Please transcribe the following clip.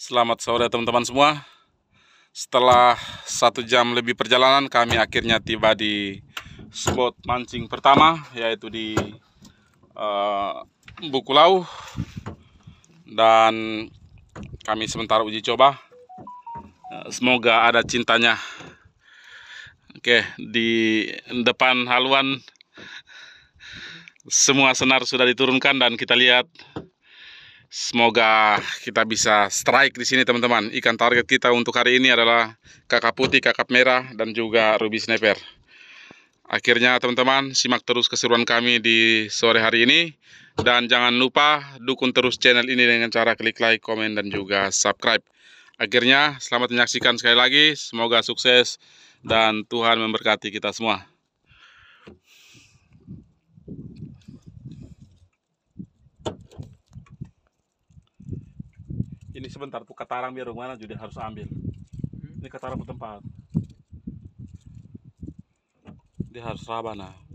Selamat sore teman-teman semua Setelah satu jam lebih perjalanan Kami akhirnya tiba di spot mancing pertama Yaitu di uh, eh, Bukulau Dan kami sementara uji coba eh, Semoga ada cintanya Oke, di depan haluan Semua senar sudah diturunkan Dan kita lihat Semoga kita bisa strike di sini teman-teman. Ikan target kita untuk hari ini adalah kakap putih, kakap merah, dan juga ruby snapper. Akhirnya teman-teman simak terus keseruan kami di sore hari ini. Dan jangan lupa dukung terus channel ini dengan cara klik like, komen, dan juga subscribe. Akhirnya selamat menyaksikan sekali lagi. Semoga sukses dan Tuhan memberkati kita semua. ini sebentar tuh katarang biar mana jadi harus ambil hmm. ini katarang tempat. dia harus rabah nah